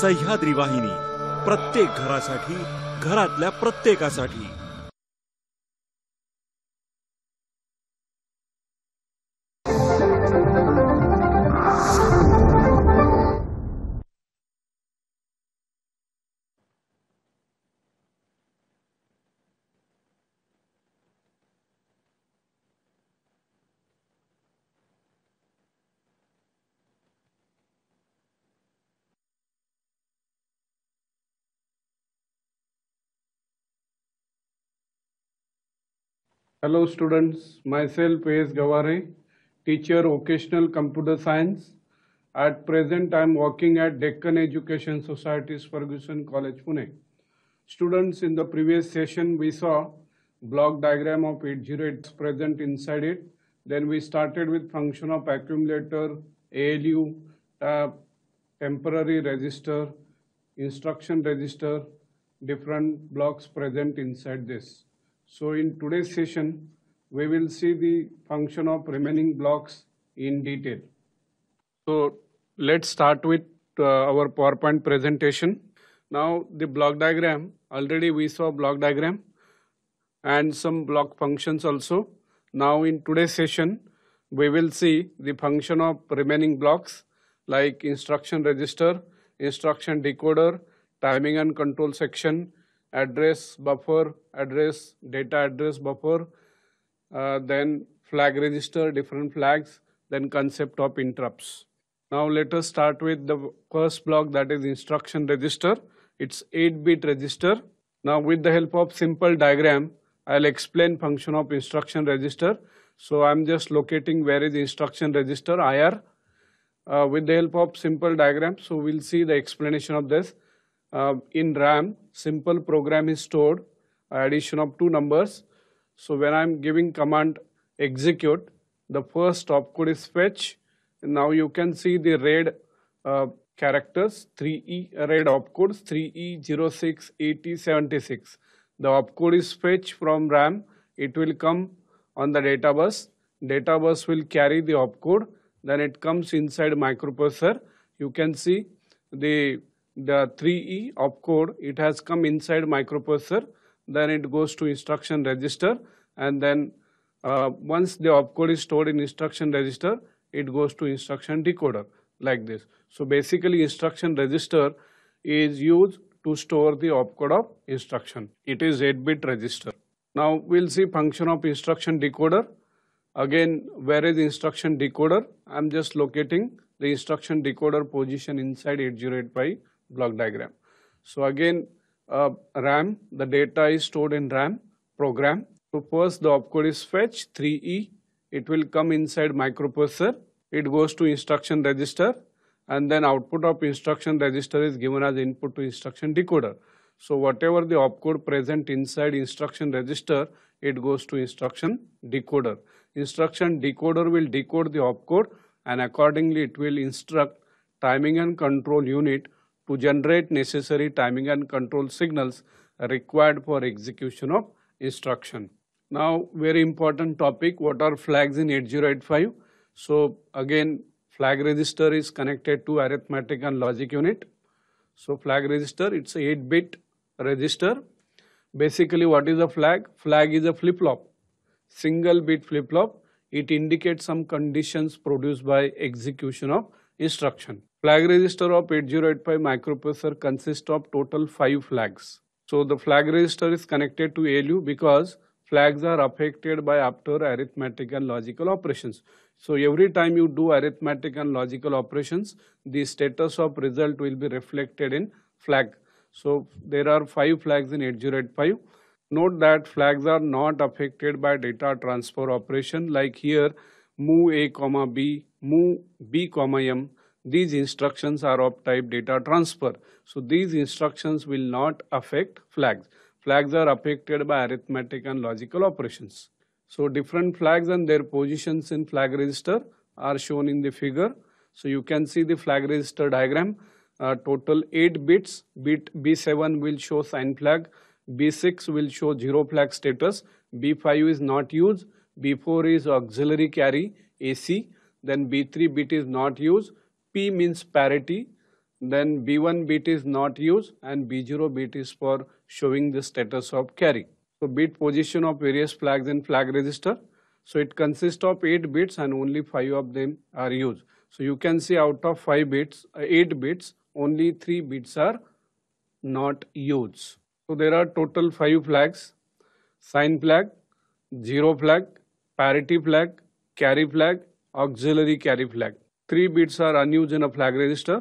सह्याद्री वाहिनी प्रत्येक घरासाठी घरातल्या प्रत्येकासाठी Hello students, myself A.S. Gavare, teacher Occasional Computer Science. At present I am working at Deccan Education Society's Ferguson College, Pune. Students, in the previous session we saw block diagram of 808 present inside it. Then we started with function of accumulator, ALU, tab, uh, temporary register, instruction register, different blocks present inside this. So in today's session, we will see the function of remaining blocks in detail. So let's start with uh, our PowerPoint presentation. Now the block diagram, already we saw block diagram and some block functions also. Now in today's session, we will see the function of remaining blocks like instruction register, instruction decoder, timing and control section, address buffer, address, data address buffer, uh, then flag register, different flags, then concept of interrupts. Now let us start with the first block that is instruction register. It's 8-bit register. Now with the help of simple diagram, I'll explain function of instruction register. So I'm just locating where is instruction register IR uh, with the help of simple diagram. So we'll see the explanation of this. Uh, in RAM, simple program is stored, addition of two numbers. So when I'm giving command execute, the first opcode is fetch. Now you can see the red uh, characters, 3E uh, red opcodes, 3E068076. The opcode is fetch from RAM. It will come on the data bus. Data bus will carry the opcode. Then it comes inside microprocessor. You can see the the 3E opcode, it has come inside microprocessor, then it goes to instruction register, and then uh, once the opcode is stored in instruction register, it goes to instruction decoder like this. So basically instruction register is used to store the opcode of instruction. It is 8-bit register. Now we'll see function of instruction decoder. Again, where is instruction decoder? I'm just locating the instruction decoder position inside 8085 block diagram. So again, uh, RAM, the data is stored in RAM program. So first the opcode is fetch 3E. It will come inside microprocessor. It goes to instruction register and then output of instruction register is given as input to instruction decoder. So whatever the opcode present inside instruction register, it goes to instruction decoder. Instruction decoder will decode the opcode and accordingly it will instruct timing and control unit to generate necessary timing and control signals required for execution of instruction. Now, very important topic, what are flags in 8085? So, again, flag register is connected to arithmetic and logic unit. So, flag register, it's 8-bit register. Basically, what is a flag? Flag is a flip-flop, single-bit flip-flop. It indicates some conditions produced by execution of instruction. Flag register of 8085 microprocessor consists of total 5 flags. So the flag register is connected to ALU because flags are affected by after arithmetic and logical operations. So every time you do arithmetic and logical operations, the status of result will be reflected in flag. So there are 5 flags in 8085. Note that flags are not affected by data transfer operation like here move A, comma B, move B, comma M, these instructions are of type data transfer. So these instructions will not affect flags. Flags are affected by arithmetic and logical operations. So different flags and their positions in flag register are shown in the figure. So you can see the flag register diagram. Uh, total 8 bits. Bit B7 will show sign flag. B6 will show zero flag status. B5 is not used. B4 is auxiliary carry AC. Then B3 bit is not used. P means parity, then B1 bit is not used and B0 bit is for showing the status of carry. So bit position of various flags in flag register. So it consists of 8 bits and only 5 of them are used. So you can see out of 5 bits, uh, 8 bits, only 3 bits are not used. So there are total 5 flags, sign flag, 0 flag, parity flag, carry flag, auxiliary carry flag three bits are unused in a flag register.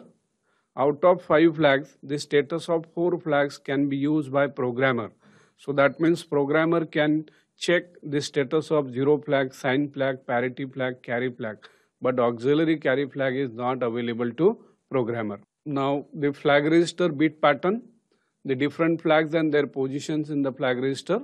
Out of five flags, the status of four flags can be used by programmer. So that means programmer can check the status of zero flag, sign flag, parity flag, carry flag. But auxiliary carry flag is not available to programmer. Now the flag register bit pattern, the different flags and their positions in the flag register.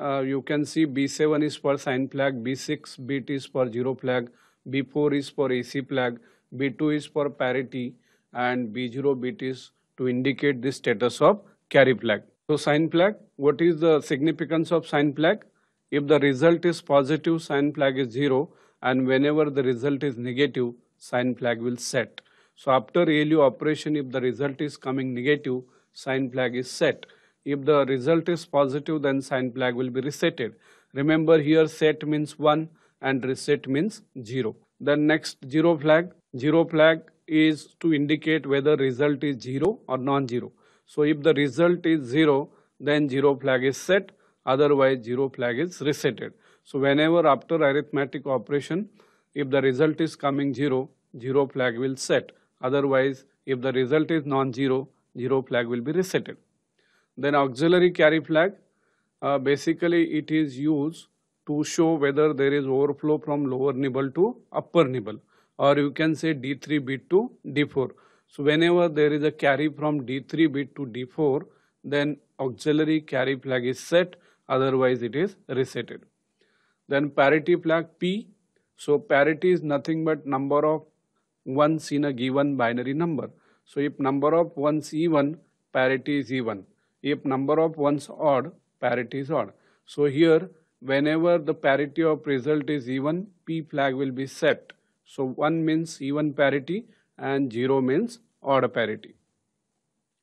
Uh, you can see B7 is for sign flag, B6 bit is for zero flag, B4 is for AC flag, B2 is for parity and B0 bit is to indicate the status of carry flag. So sign flag, what is the significance of sign flag? If the result is positive, sign flag is 0 and whenever the result is negative, sign flag will set. So after ALU operation, if the result is coming negative, sign flag is set. If the result is positive, then sign flag will be resetted. Remember here set means 1 and reset means 0. The next 0 flag, 0 flag is to indicate whether result is 0 or non-zero. So if the result is 0, then 0 flag is set, otherwise 0 flag is resetted. So whenever after arithmetic operation, if the result is coming 0, 0 flag will set. Otherwise, if the result is non-zero, 0 flag will be resetted. Then auxiliary carry flag, uh, basically it is used to show whether there is overflow from lower nibble to upper nibble or you can say D3 bit to D4. So whenever there is a carry from D3 bit to D4 then auxiliary carry flag is set otherwise it is resetted. Then parity flag P. So parity is nothing but number of ones in a given binary number. So if number of ones even parity is even. If number of ones odd parity is odd. So here whenever the parity of result is even, P flag will be set. So 1 means even parity and 0 means odd parity.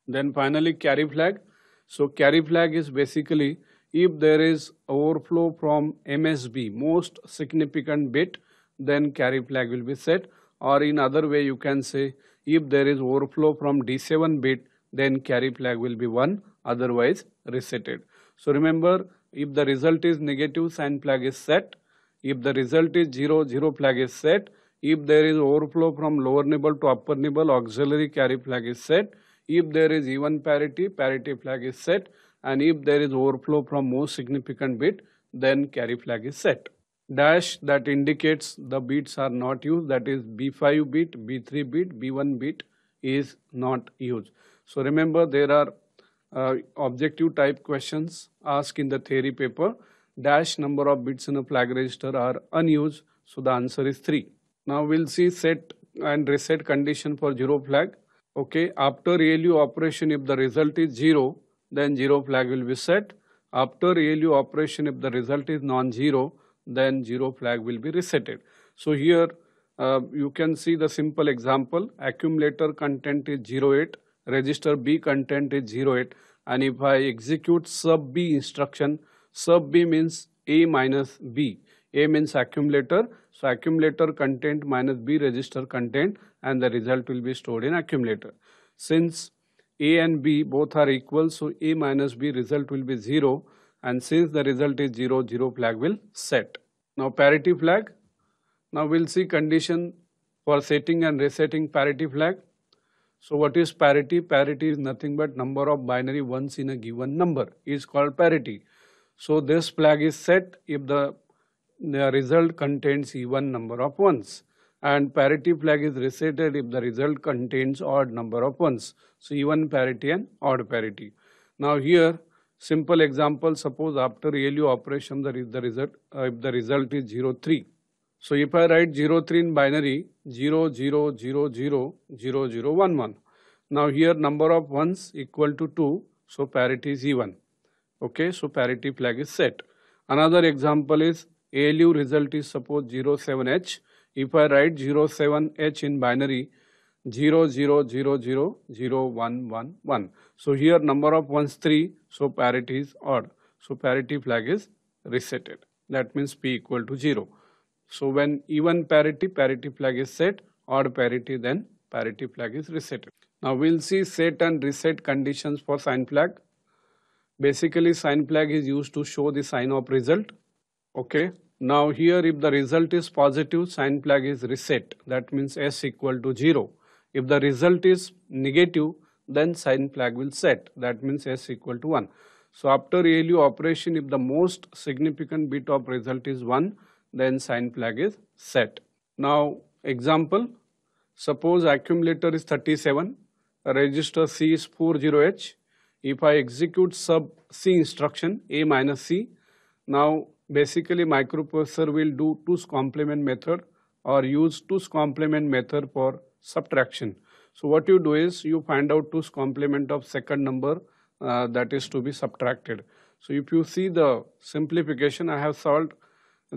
Then finally carry flag. So carry flag is basically if there is overflow from MSB, most significant bit, then carry flag will be set. Or in other way you can say if there is overflow from D7 bit, then carry flag will be 1, otherwise resetted. So remember if the result is negative, sign flag is set. If the result is 0, 0 flag is set. If there is overflow from lower nibble to upper nibble, auxiliary carry flag is set. If there is even parity, parity flag is set. And if there is overflow from most significant bit, then carry flag is set. Dash that indicates the bits are not used, that is B5 bit, B3 bit, B1 bit is not used. So remember there are uh, objective type questions asked in the theory paper. Dash number of bits in a flag register are unused. So the answer is 3. Now we'll see set and reset condition for 0 flag. Okay, after ALU operation if the result is 0, then 0 flag will be set. After ALU operation if the result is non-zero, then 0 flag will be resetted. So here uh, you can see the simple example accumulator content is 08 register B content is 08 and if I execute sub B instruction, sub B means A minus B. A means accumulator, so accumulator content minus B register content and the result will be stored in accumulator. Since A and B both are equal, so A minus B result will be 0 and since the result is 0, 0 flag will set. Now parity flag, now we'll see condition for setting and resetting parity flag. So what is parity? Parity is nothing but number of binary ones in a given number is called parity. So this flag is set if the, the result contains even number of ones and parity flag is resetted if the result contains odd number of ones. So even parity and odd parity. Now here simple example suppose after ALU operation the, the result uh, if the result is 3 so if I write 03 in binary 0, 0, 0, 0, 0, 0, 1, 1. Now here number of 1s equal to 2, so parity is even. Okay, so parity flag is set. Another example is ALU result is suppose 07H. If I write 07H in binary 0, 0, 0, 0, 0, 1, 1, 1. So here number of 1s 3, so parity is odd. So parity flag is resetted. That means P equal to 0. So when even parity, parity flag is set, odd parity then parity flag is reset. Now we'll see set and reset conditions for sign flag. Basically sign flag is used to show the sign of result. Okay. Now here if the result is positive sign flag is reset that means S equal to 0. If the result is negative then sign flag will set that means S equal to 1. So after ALU operation if the most significant bit of result is 1 then sign flag is set. Now example, suppose accumulator is 37, register C is 40H. If I execute sub C instruction A minus C, now basically microprocessor will do two's complement method or use two's complement method for subtraction. So what you do is you find out two's complement of second number uh, that is to be subtracted. So if you see the simplification I have solved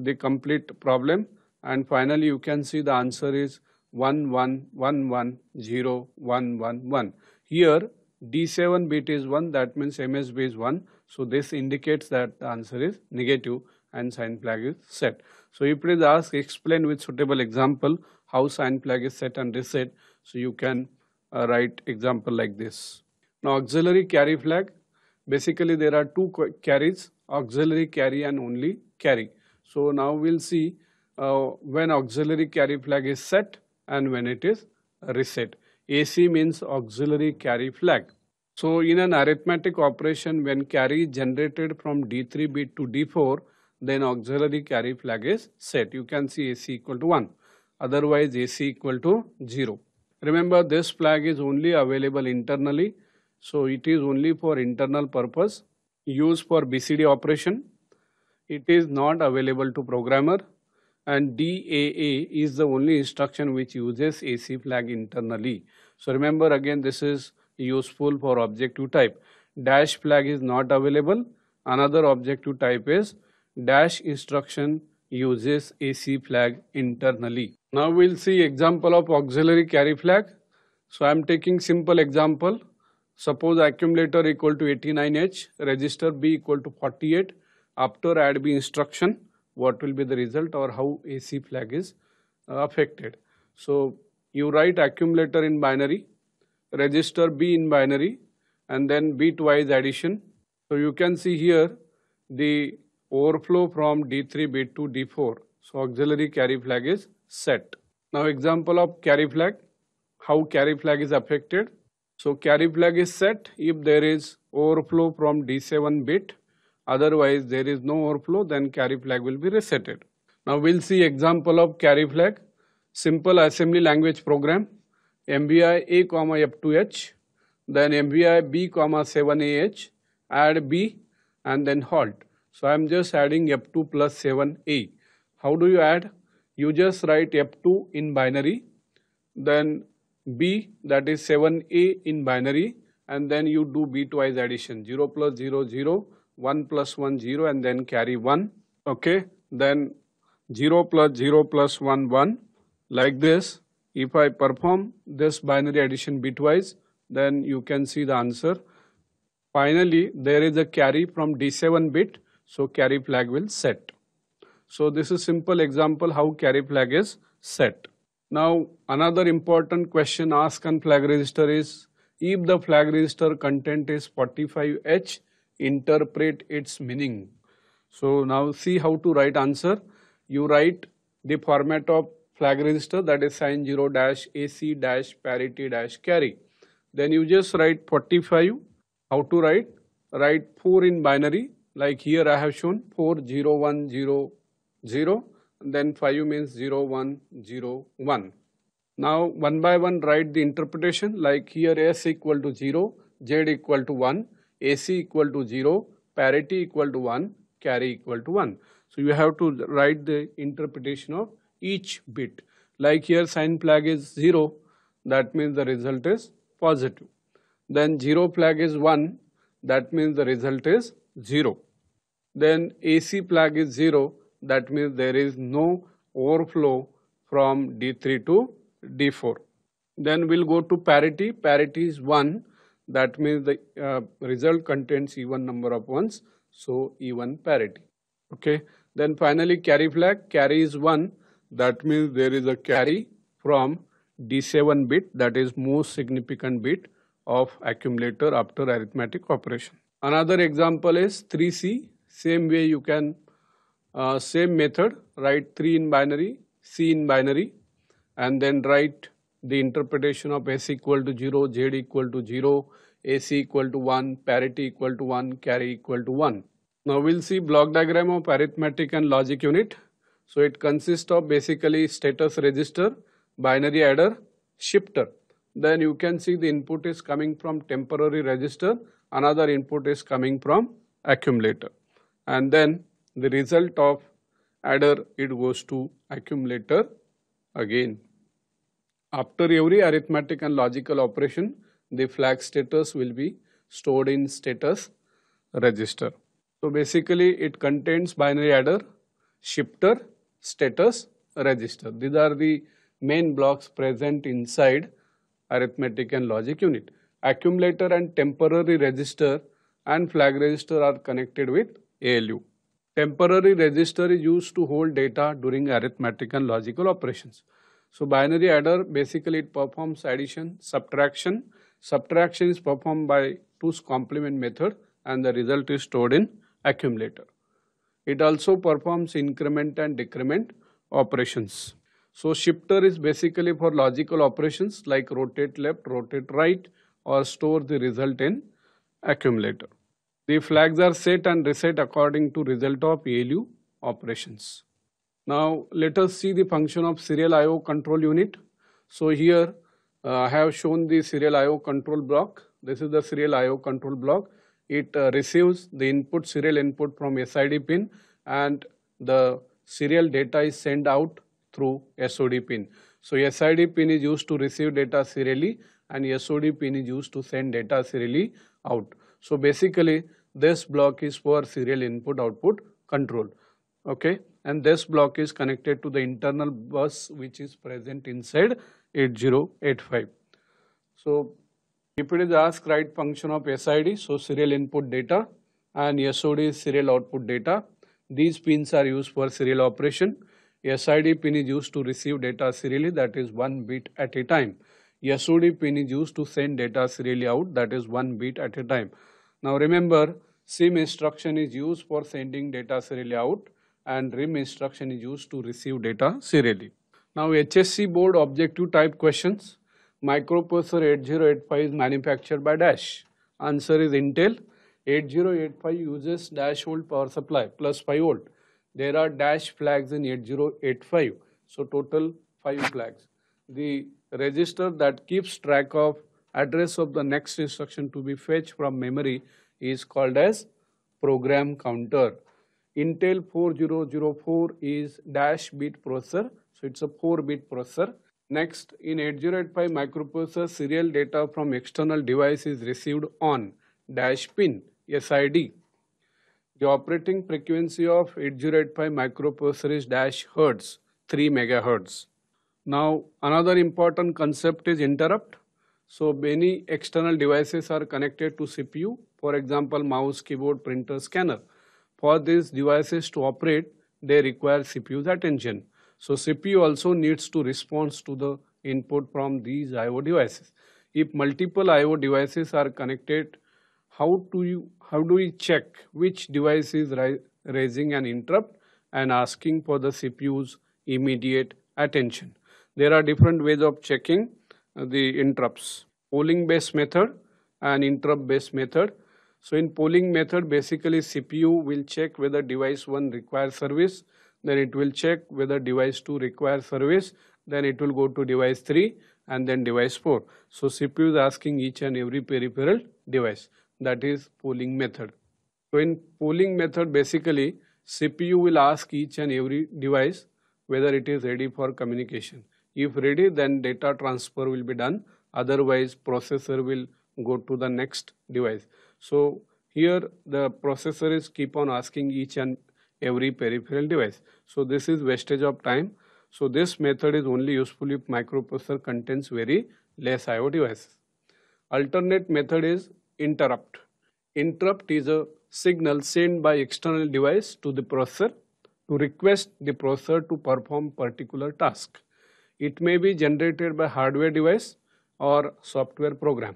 the complete problem and finally you can see the answer is 1 1 1 1 0 1 1 1. Here D7 bit is 1 that means MSB is 1. So this indicates that the answer is negative and sign flag is set. So if please ask explain with suitable example how sign flag is set and reset so you can uh, write example like this. Now auxiliary carry flag basically there are two carries auxiliary carry and only carry. So now we'll see uh, when auxiliary carry flag is set and when it is reset. AC means auxiliary carry flag. So in an arithmetic operation when carry is generated from D3 bit to D4 then auxiliary carry flag is set. You can see AC equal to 1 otherwise AC equal to 0. Remember this flag is only available internally so it is only for internal purpose used for BCD operation it is not available to programmer and DAA is the only instruction which uses AC flag internally. So remember again this is useful for objective type. Dash flag is not available. Another objective type is dash instruction uses AC flag internally. Now we'll see example of auxiliary carry flag. So I'm taking simple example. Suppose accumulator equal to 89H, register B equal to 48 after add b instruction what will be the result or how AC flag is uh, affected. So you write accumulator in binary, register B in binary and then bit-wise addition. So you can see here the overflow from D3 bit to D4. So auxiliary carry flag is set. Now example of carry flag, how carry flag is affected. So carry flag is set if there is overflow from D7 bit Otherwise, there is no overflow, then carry flag will be resetted. Now we'll see example of carry flag, simple assembly language program, MVI A comma F2H, then MVI B comma 7AH, add B and then halt. So I'm just adding F2 plus 7A. How do you add? You just write F2 in binary, then B that is 7A in binary and then you do B twice addition 0 plus 0 0 1 plus 1 0 and then carry 1 okay then 0 plus 0 plus 1 1 like this if I perform this binary addition bitwise then you can see the answer finally there is a carry from D7 bit so carry flag will set so this is simple example how carry flag is set now another important question asked on flag register is if the flag register content is 45H interpret its meaning. So now see how to write answer. You write the format of flag register that is sign 0 dash AC dash parity dash carry. Then you just write 45. How to write? Write 4 in binary like here I have shown 4 0 1 0 0 then 5 means 0 1 0 1. Now one by one write the interpretation like here S equal to 0, Z equal to 1 AC equal to 0, parity equal to 1, carry equal to 1. So you have to write the interpretation of each bit. Like here sign flag is 0, that means the result is positive. Then 0 flag is 1, that means the result is 0. Then AC flag is 0, that means there is no overflow from D3 to D4. Then we'll go to parity, parity is 1, that means the uh, result contains even number of ones, so even parity. Okay. Then finally carry flag, carry is 1. That means there is a carry from D7 bit that is most significant bit of accumulator after arithmetic operation. Another example is 3C. Same way you can, uh, same method, write 3 in binary, C in binary and then write the interpretation of S equal to 0, Z equal to 0, AC equal to 1, parity equal to 1, carry equal to 1. Now we'll see block diagram of arithmetic and logic unit. So it consists of basically status register, binary adder, shifter. Then you can see the input is coming from temporary register, another input is coming from accumulator. And then the result of adder it goes to accumulator again. After every arithmetic and logical operation, the flag status will be stored in status register. So basically it contains binary adder, shifter, status, register. These are the main blocks present inside arithmetic and logic unit. Accumulator and temporary register and flag register are connected with ALU. Temporary register is used to hold data during arithmetic and logical operations. So binary adder basically it performs addition, subtraction. Subtraction is performed by two's complement method and the result is stored in accumulator. It also performs increment and decrement operations. So shifter is basically for logical operations like rotate left, rotate right or store the result in accumulator. The flags are set and reset according to result of ALU operations. Now let us see the function of serial IO control unit. So here uh, I have shown the serial IO control block. This is the serial IO control block. It uh, receives the input serial input from SID pin and the serial data is sent out through SOD pin. So SID pin is used to receive data serially and SOD pin is used to send data serially out. So basically this block is for serial input output control. Okay and this block is connected to the internal bus which is present inside 8085. So if it is ask write function of SID, so serial input data and SOD is serial output data. These pins are used for serial operation. SID pin is used to receive data serially that is one bit at a time. SOD pin is used to send data serially out that is one bit at a time. Now remember SIM instruction is used for sending data serially out and RIM instruction is used to receive data serially. Now HSC board objective type questions. Microprocessor 8085 is manufactured by Dash. Answer is Intel. 8085 uses dash volt power supply plus 5 volt. There are dash flags in 8085. So total 5 flags. The register that keeps track of address of the next instruction to be fetched from memory is called as program counter. Intel 4004 is dash bit processor. So it's a 4 bit processor. Next, in 8085 microprocessor, serial data from external device is received on dash pin SID. The operating frequency of 8085 microprocessor is dash hertz, 3 megahertz. Now, another important concept is interrupt. So many external devices are connected to CPU, for example, mouse, keyboard, printer, scanner for these devices to operate, they require CPU's attention. So CPU also needs to respond to the input from these I.O. devices. If multiple I.O. devices are connected, how do, you, how do we check which device is raising an interrupt and asking for the CPU's immediate attention? There are different ways of checking the interrupts. Polling based method and interrupt based method so in polling method, basically CPU will check whether device 1 requires service, then it will check whether device 2 requires service, then it will go to device 3 and then device 4. So CPU is asking each and every peripheral device, that is polling method. So in polling method, basically CPU will ask each and every device whether it is ready for communication. If ready, then data transfer will be done, otherwise processor will go to the next device. So here the processor is keep on asking each and every peripheral device. So this is wastage of time. So this method is only useful if microprocessor contains very less IO devices. Alternate method is interrupt. Interrupt is a signal sent by external device to the processor to request the processor to perform particular task. It may be generated by hardware device or software program.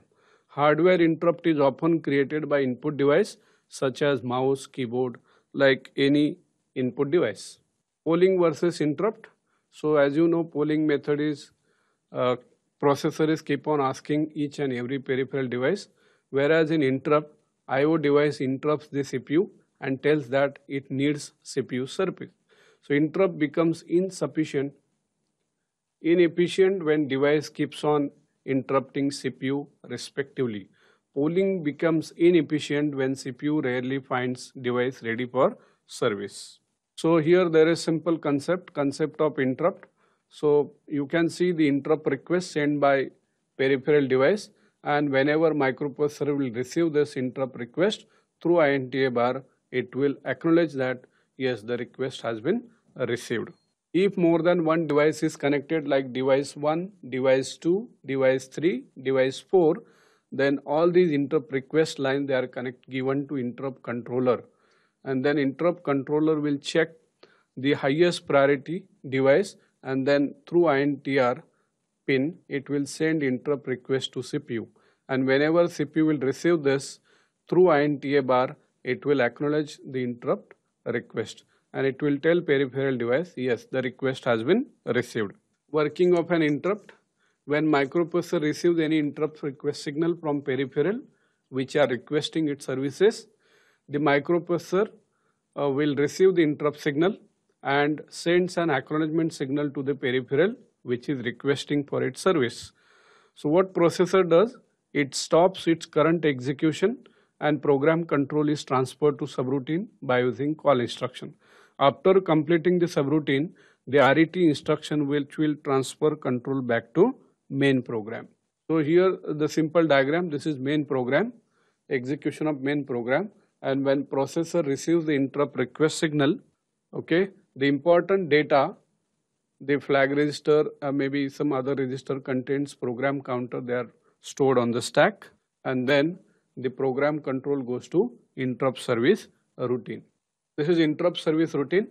Hardware interrupt is often created by input device such as mouse, keyboard, like any input device. Polling versus interrupt. So as you know, polling method is uh, processor is keep on asking each and every peripheral device. Whereas in interrupt, IO device interrupts the CPU and tells that it needs CPU service. So interrupt becomes insufficient, inefficient when device keeps on interrupting CPU respectively. Pooling becomes inefficient when CPU rarely finds device ready for service. So here there is simple concept, concept of interrupt. So you can see the interrupt request sent by peripheral device and whenever microprocessor will receive this interrupt request through INTA bar, it will acknowledge that yes, the request has been received if more than one device is connected like device 1, device 2, device 3, device 4, then all these interrupt request lines they are connect, given to interrupt controller and then interrupt controller will check the highest priority device and then through INTR pin it will send interrupt request to CPU and whenever CPU will receive this through INTA bar it will acknowledge the interrupt request and it will tell peripheral device, yes, the request has been received. Working of an interrupt, when microprocessor receives any interrupt request signal from peripheral, which are requesting its services, the microprocessor uh, will receive the interrupt signal and sends an acknowledgement signal to the peripheral which is requesting for its service. So what processor does? It stops its current execution and program control is transferred to subroutine by using call instruction. After completing the subroutine, the RET instruction which will transfer control back to main program. So here the simple diagram, this is main program, execution of main program and when processor receives the interrupt request signal, okay, the important data, the flag register, uh, maybe some other register contains program counter, they are stored on the stack and then the program control goes to interrupt service routine. This is interrupt service routine.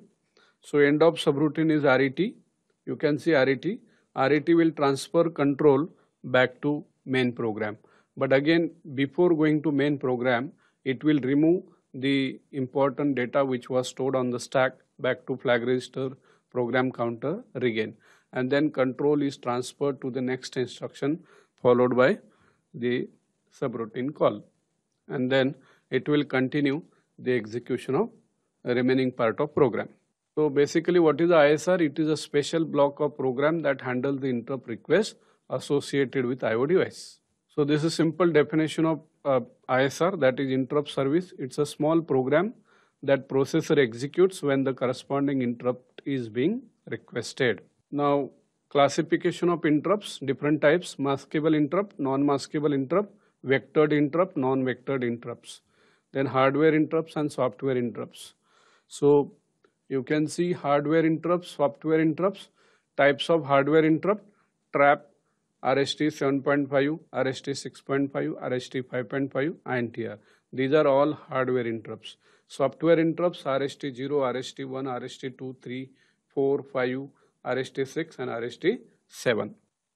So end of subroutine is RET. You can see RET. RET will transfer control back to main program. But again, before going to main program, it will remove the important data which was stored on the stack back to flag register program counter regain. And then control is transferred to the next instruction followed by the subroutine call. And then it will continue the execution of remaining part of program. So basically what is ISR? It is a special block of program that handles the interrupt request associated with IO device. So this is simple definition of uh, ISR that is interrupt service. It's a small program that processor executes when the corresponding interrupt is being requested. Now classification of interrupts, different types, maskable interrupt, non-maskable interrupt, vectored interrupt, non-vectored interrupts, then hardware interrupts and software interrupts. So you can see hardware interrupts, software interrupts, types of hardware interrupt, trap, RST 7.5, RST 6.5, RST 5.5, INTR. These are all hardware interrupts. Software interrupts RST 0, RST 1, RST 2, 3, 4, 5, RST 6 and RST 7.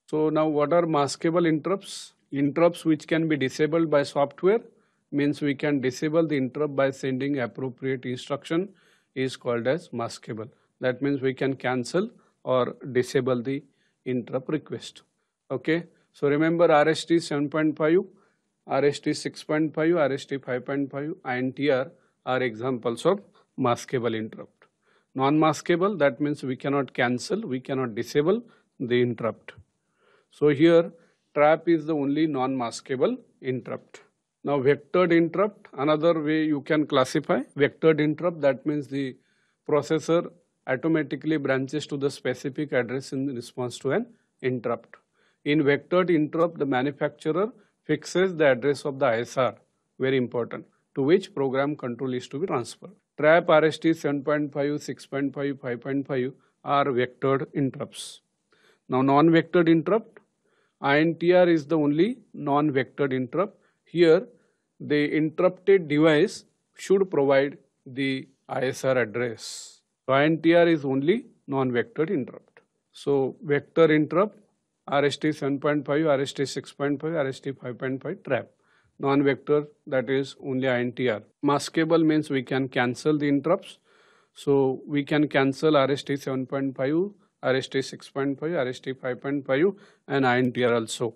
So now what are maskable interrupts? Interrupts which can be disabled by software means we can disable the interrupt by sending appropriate instruction is called as maskable. That means we can cancel or disable the interrupt request. Okay. So remember RST 7.5, RST 6.5, RST 5.5 and TR are examples of maskable interrupt. Non-maskable that means we cannot cancel, we cannot disable the interrupt. So here trap is the only non-maskable interrupt. Now vectored interrupt, another way you can classify. Vectored interrupt, that means the processor automatically branches to the specific address in response to an interrupt. In vectored interrupt, the manufacturer fixes the address of the ISR, very important, to which program control is to be transferred. TRAP RST 7.5, 6.5, 5.5 are vectored interrupts. Now non-vectored interrupt, INTR is the only non-vectored interrupt here, the interrupted device should provide the ISR address. So, INTR is only non-vector interrupt. So, vector interrupt, RST 7.5, RST 6.5, RST 5.5 trap. Non-vector, that is only INTR. Maskable means we can cancel the interrupts. So, we can cancel RST 7.5, RST 6.5, RST 5.5 and INTR also.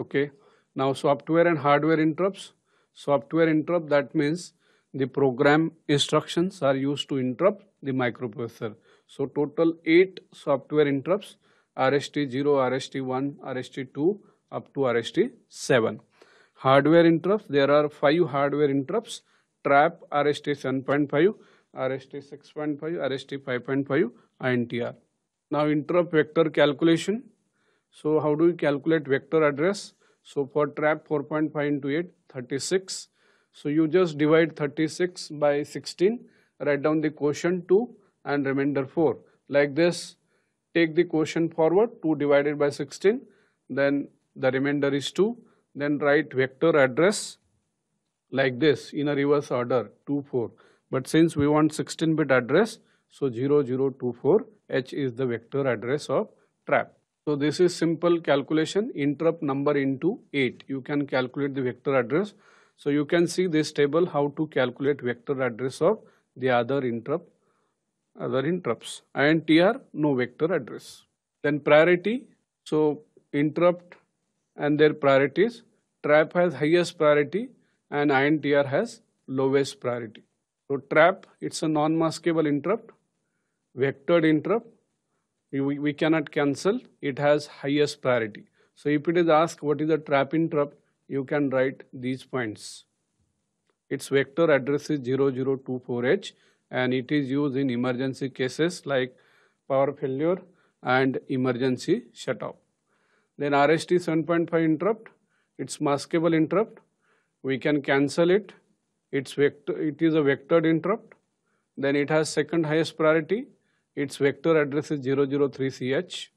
Okay. Now software and hardware interrupts. Software interrupt that means the program instructions are used to interrupt the microprocessor. So total 8 software interrupts RST0, RST1, RST2 up to RST7. Hardware interrupts, there are 5 hardware interrupts, TRAP, RST 7.5, RST 6.5, RST 5.5, INTR. Now interrupt vector calculation. So how do we calculate vector address? So for trap 4.5 into 8, 36. So you just divide 36 by 16, write down the quotient 2 and remainder 4. Like this, take the quotient forward, 2 divided by 16, then the remainder is 2. Then write vector address like this in a reverse order, 2, 4. But since we want 16-bit address, so 0024H is the vector address of trap. So this is simple calculation interrupt number into 8. You can calculate the vector address. So you can see this table how to calculate vector address of the other interrupt other interrupts and TR no vector address. Then priority so interrupt and their priorities trap has highest priority and INTR has lowest priority. So trap it's a non-maskable interrupt vectored interrupt we, we cannot cancel. It has highest priority. So if it is asked what is the trap interrupt, you can write these points. Its vector address is 0024H and it is used in emergency cases like power failure and emergency shutoff. Then RST 7.5 interrupt, it's maskable interrupt. We can cancel it. It's vector, it is a vectored interrupt. Then it has second highest priority its vector address is 003CH,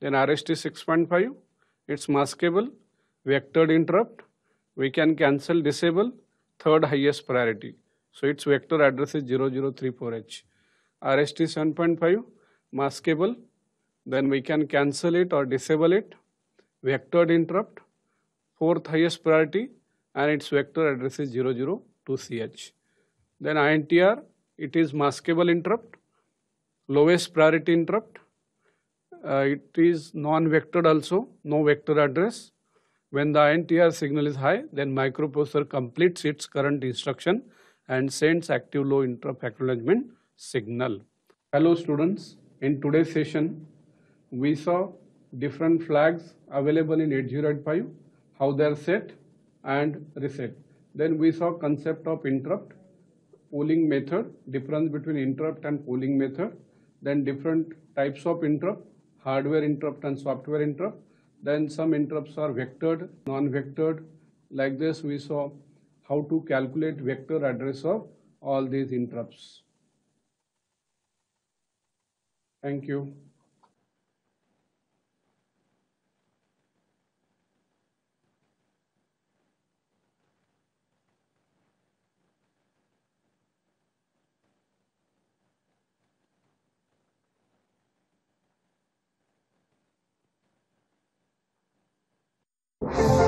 then RST 6.5, it's maskable, vectored interrupt, we can cancel disable, third highest priority. So its vector address is 0034H. RST 7.5, maskable, then we can cancel it or disable it, vectored interrupt, fourth highest priority and its vector address is 002CH. Then INTR, it is maskable interrupt, lowest priority interrupt. Uh, it is non-vectored also, no vector address. When the INTR signal is high, then microprocessor completes its current instruction and sends active low interrupt acknowledgement signal. Hello students, in today's session, we saw different flags available in 8085, how they are set and reset. Then we saw concept of interrupt, polling method, difference between interrupt and polling method then different types of interrupt, hardware interrupt and software interrupt. Then some interrupts are vectored, non-vectored. Like this, we saw how to calculate vector address of all these interrupts. Thank you. Thank you.